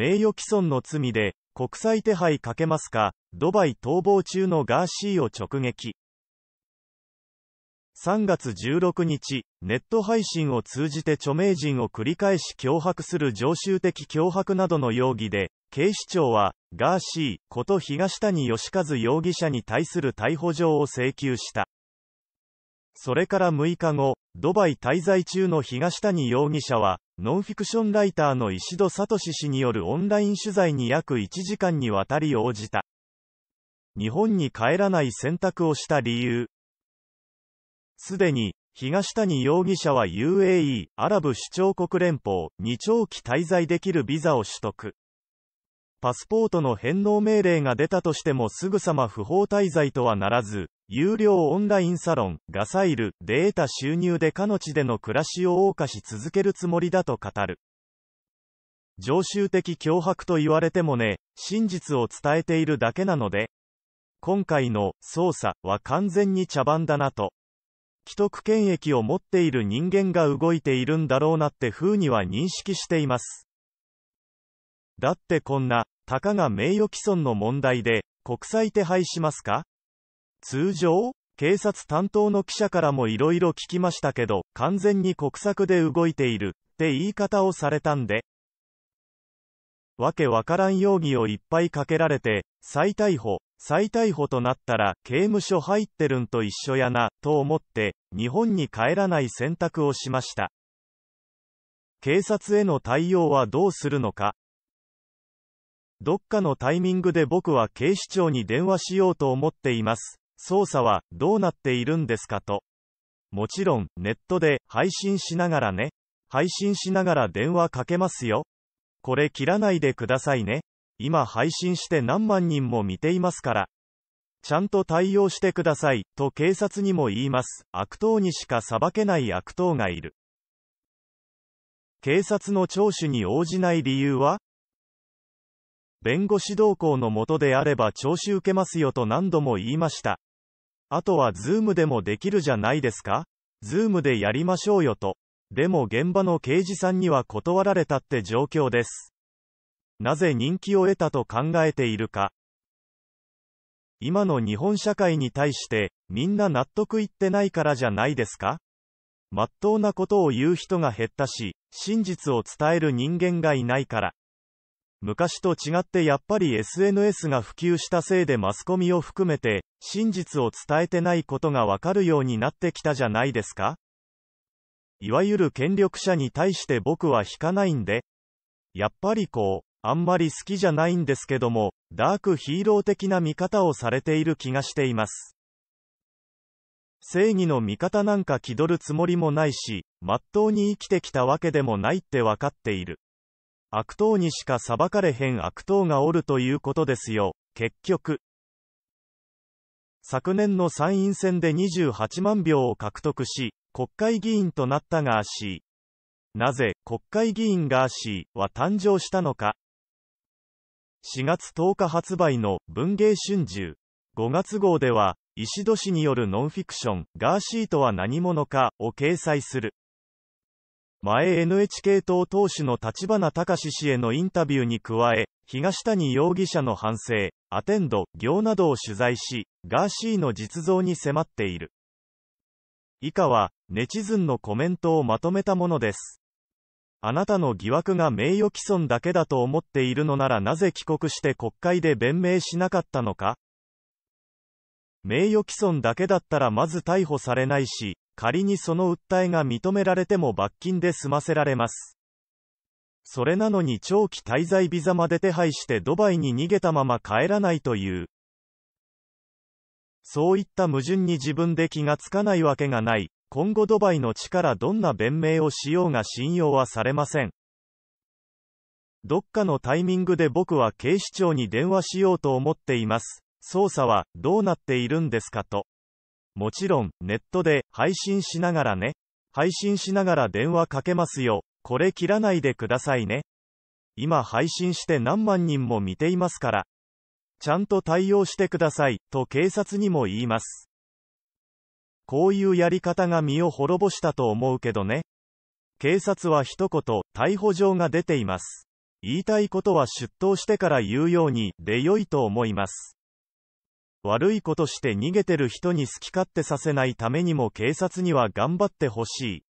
名誉毀損の罪で、国際手配かけますか、ドバイ逃亡中のガーシーを直撃。3月16日、ネット配信を通じて著名人を繰り返し脅迫する常習的脅迫などの容疑で、警視庁は、ガーシーこと東谷義和容疑者に対する逮捕状を請求した。それから6日後、ドバイ滞在中の東谷容疑者は、ノンフィクションライターの石戸聡氏によるオンライン取材に約1時間にわたり応じた。日本に帰らない選択をした理由。すでに、東谷容疑者は UAE、アラブ首長国連邦に長期滞在できるビザを取得。パスポートの返納命令が出たとしてもすぐさま不法滞在とはならず、有料オンラインサロン、ガサイルで得た収入でかの地での暮らしを謳歌し続けるつもりだと語る。常習的脅迫と言われてもね、真実を伝えているだけなので、今回の捜査は完全に茶番だなと。既得権益を持っている人間が動いているんだろうなって風には認識しています。だってこんな、たかが名誉毀損の問題で、国際手配しますか通常警察担当の記者からも色々聞きましたけど、完全に国策で動いている、って言い方をされたんで。わけわからん容疑をいっぱいかけられて、再逮捕、再逮捕となったら、刑務所入ってるんと一緒やな、と思って、日本に帰らない選択をしました。警察への対応はどうするのか。どっかのタイミングで僕は警視庁に電話しようと思っています。操作はどうなっているんですかと。もちろん、ネットで配信しながらね。配信しながら電話かけますよ。これ切らないでくださいね。今配信して何万人も見ていますから。ちゃんと対応してください、と警察にも言います。悪党にしか裁けない悪党がいる。警察の聴取に応じない理由は弁護士同行のもとであれば聴取受けますよと何度も言いました。あとはズームでもできるじゃないですかズームでやりましょうよと。でも現場の刑事さんには断られたって状況です。なぜ人気を得たと考えているか。今の日本社会に対して、みんな納得いってないからじゃないですかまっとうなことを言う人が減ったし、真実を伝える人間がいないから。昔と違ってやっぱり SNS が普及したせいでマスコミを含めて、真実を伝えてないことがわかるようになってきたじゃないですかいわゆる権力者に対して僕は引かないんで、やっぱりこう、あんまり好きじゃないんですけども、ダークヒーロー的な見方をされている気がしています。正義の味方なんか気取るつもりもないし、まっとうに生きてきたわけでもないってわかっている。悪党にしか裁かれへん悪党がおるということですよ、結局。昨年の参院選で28万票を獲得し、国会議員となったガーシー。なぜ、国会議員ガーシーは誕生したのか。4月10日発売の文芸春秋。5月号では、石戸氏によるノンフィクション、ガーシーとは何者かを掲載する。前 NHK 党党首の立花隆氏へのインタビューに加え、東谷容疑者の反省、アテンド、行などを取材し、ガーシーの実像に迫っている。以下は、ネチズンのコメントをまとめたものです。あなたの疑惑が名誉毀損だけだと思っているのならなぜ帰国して国会で弁明しなかったのか名誉毀損だけだったらまず逮捕されないし、仮にその訴えが認められても罰金で済ませられます。それなのに長期滞在ビザまで手配してドバイに逃げたまま帰らないという。そういった矛盾に自分で気がつかないわけがない。今後ドバイの地からどんな弁明をしようが信用はされません。どっかのタイミングで僕は警視庁に電話しようと思っています。捜査はどうなっているんですかと。もちろん、ネットで配信しながらね。配信しながら電話かけますよ。これ切らないでくださいね。今配信して何万人も見ていますから。ちゃんと対応してください、と警察にも言います。こういうやり方が身を滅ぼしたと思うけどね。警察は一言、逮捕状が出ています。言いたいことは出頭してから言うように、で良いと思います。悪いことして逃げてる人に好き勝手させないためにも警察には頑張ってほしい。